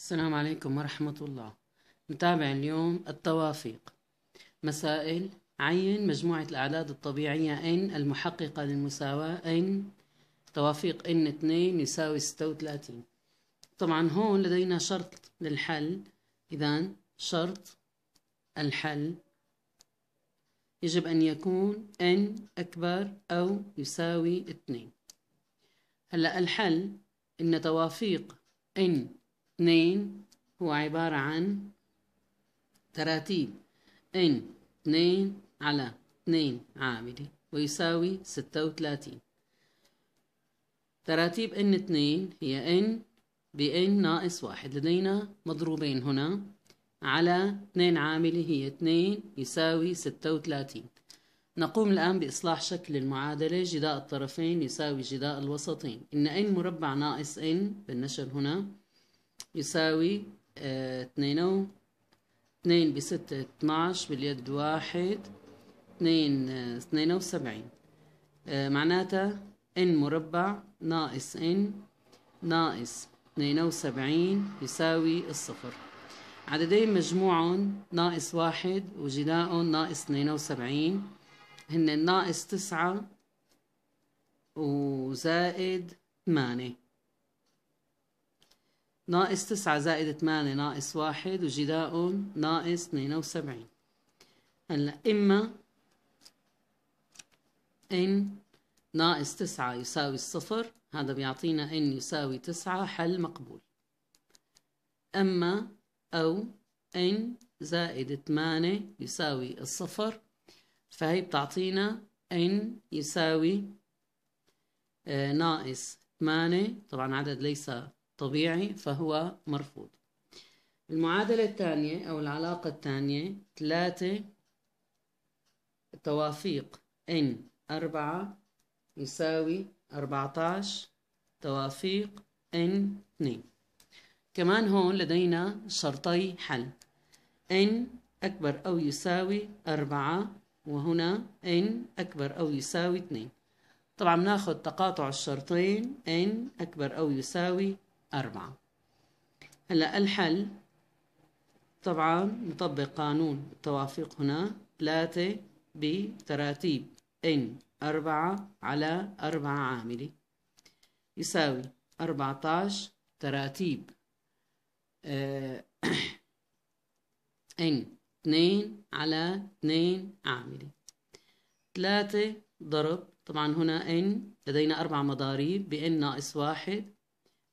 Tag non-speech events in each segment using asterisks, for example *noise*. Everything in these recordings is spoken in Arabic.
السلام عليكم ورحمة الله نتابع اليوم التوافيق مسائل عين مجموعة الأعداد الطبيعية n المحققة للمساواة n توافيق n 2 يساوي 36 طبعا هون لدينا شرط للحل إذا شرط الحل يجب أن يكون n أكبر أو يساوي 2 هلأ الحل إن توافيق n اتنين هو عبارة عن تراتيب إن اتنين على اتنين عاملة ويساوي ستة وتلاتين تراتيب إن اتنين هي إن بإن ناقص واحد لدينا مضروبين هنا على اتنين عاملة هي اتنين يساوي ستة وتلاتين نقوم الآن بإصلاح شكل المعادلة جداء الطرفين يساوي جداء الوسطين إن إن مربع ناقص إن بالنشر هنا يساوي اتنين آه، اتنين بستة اتناش باليد واحد اتنين اثنين آه، وسبعين آه، معناتها ان مربع ناقص ان ناقص اثنين وسبعين يساوي الصفر عددين مجموعهم ناقص واحد وجلاءهم ناقص اثنين وسبعين هن ناقص تسعة وزائد ثمانية ناقص تسعة زائد ثمانية ناقص واحد وجداء ناقص اثنين وسبعين هلا إما إن ناقص تسعة يساوي الصفر هذا بيعطينا إن يساوي تسعة حل مقبول أما أو إن زائد ثمانية يساوي الصفر فهي بتعطينا إن يساوي آه ناقص ثمانية طبعا عدد ليس طبيعي فهو مرفوض المعادلة الثانية أو العلاقة الثانية ثلاثة توافيق إن أربعة يساوي أربعتاش توافيق إن اثنين كمان هون لدينا شرطي حل إن أكبر أو يساوي أربعة وهنا إن أكبر أو يساوي اثنين طبعا بناخد تقاطع الشرطين إن أكبر أو يساوي أربعة هلا الحل طبعا نطبق قانون التوافق هنا ثلاثة بتراتيب إن أربعة على أربعة عاملة يساوي أربعتاش تراتيب آه، *clears throat* إن اثنين على اثنين عاملة ثلاثة ضرب طبعا هنا إن لدينا أربع مضاريب بإن ناقص واحد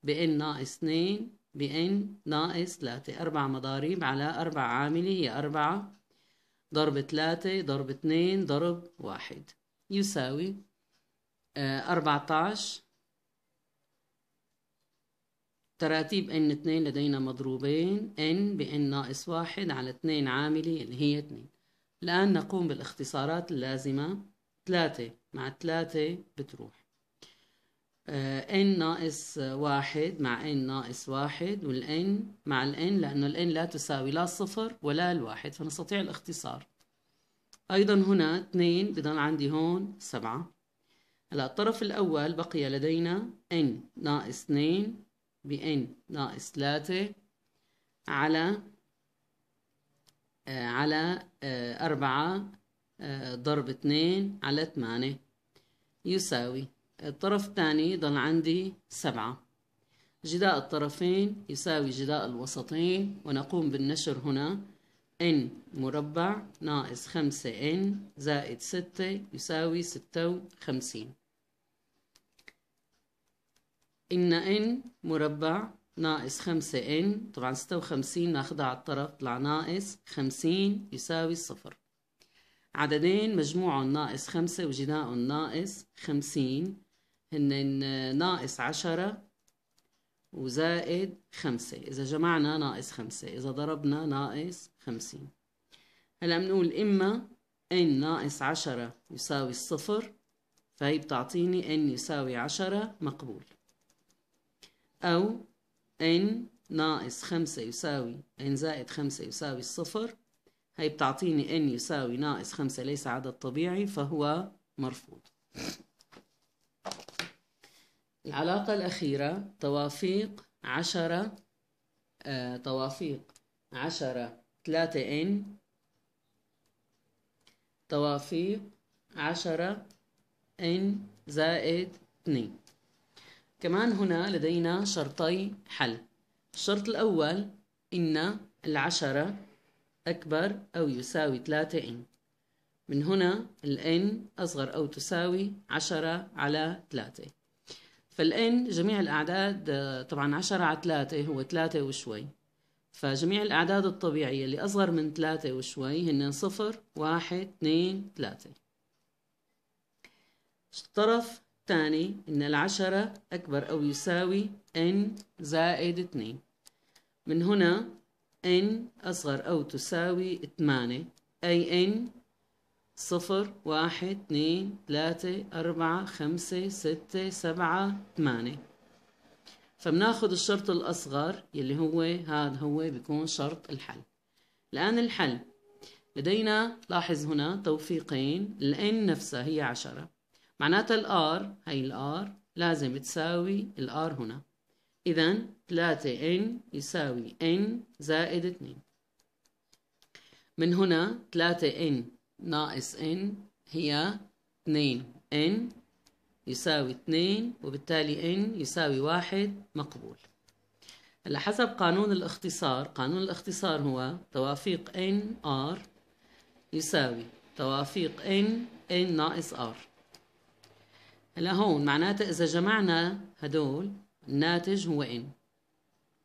بإن ناقص 2 بإن ناقص 3 أربع مضاريب على أربع عاملة هي أربعة ضرب 3 ضرب 2 ضرب 1 يساوي 14 آه، تراتيب إن 2 لدينا مضروبين إن بإن ناقص واحد على 2 عاملة اللي هي 2 الآن نقوم بالاختصارات اللازمة 3 مع 3 بتروح ان آه، ناقص واحد مع ان ناقص واحد والان مع الان لأنه الان لا تساوي لا الصفر ولا الواحد فنستطيع الاختصار أيضا هنا اثنين بضل عندي هون سبعة هلا الطرف الأول بقي لدينا ان ناقص اثنين بان ناقص ثلاثة على آه، على آه، أربعة ضرب اثنين على ثمانية يساوي الطرف الثاني ضل عندي سبعة جداء الطرفين يساوي جداء الوسطين ونقوم بالنشر هنا إن مربع ناقص خمسة إن زائد ستة يساوي ستة وخمسين إن إن مربع ناقص خمسة إن طبعا ستة وخمسين ناخدها على الطرف طلع ناقص خمسين يساوي صفر عددين مجموعهم ناقص خمسة وجداء ناقص خمسين هن ناقص عشرة وزائد خمسة إذا جمعنا ناقص خمسة إذا ضربنا ناقص خمسين هلأ بنقول إما إن ناقص عشرة يساوي الصفر فهي بتعطيني إن يساوي عشرة مقبول أو إن ناقص خمسة يساوي إن زائد خمسة يساوي الصفر هي بتعطيني إن يساوي ناقص خمسة ليس عدد طبيعي فهو مرفوض العلاقة الأخيرة توافيق عشرة آه توافيق عشرة ثلاثة إن توافيق عشرة إن زائد اثنين كمان هنا لدينا شرطي حل الشرط الأول إن العشرة أكبر أو يساوي ثلاثة إن من هنا الإن أصغر أو تساوي عشرة على ثلاثة فالآن جميع الأعداد آه، طبعا 10 على 3 هو 3 وشوي فجميع الأعداد الطبيعية اللي أصغر من 3 وشوي هن 0 1 2 3 الطرف الثاني إن ال10 أكبر أو يساوي n زائد 2 من هنا n أصغر أو تساوي 8 أي n صفر واحد اثنين ثلاثة أربعة خمسة ستة سبعة ثمانية فبناخد الشرط الأصغر يلي هو هذا هو بيكون شرط الحل الآن الحل لدينا لاحظ هنا توفيقين الان نفسها هي عشرة معناتها الار هي الار لازم تساوي الار هنا إذا 3 ان يساوي ان زائد 2 من هنا 3 ان ناقص ان هي اتنين ان يساوي اتنين وبالتالي ان يساوي واحد مقبول هلا حسب قانون الاختصار قانون الاختصار هو توافيق n r يساوي توافيق n n ناقص r هلا هون معناتها إذا جمعنا هدول الناتج هو n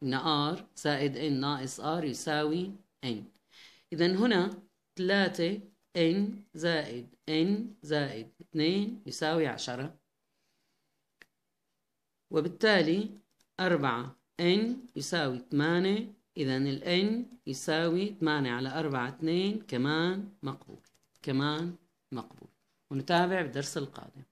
إن r زائد n ناقص r يساوي n إذا هنا 3 ان زائد ان زائد اتنين يساوي عشرة وبالتالي أربعة ان يساوي تمانية إذا ال n يساوي تمانية على أربعة اتنين كمان مقبول كمان مقبول ونتابع بالدرس القادم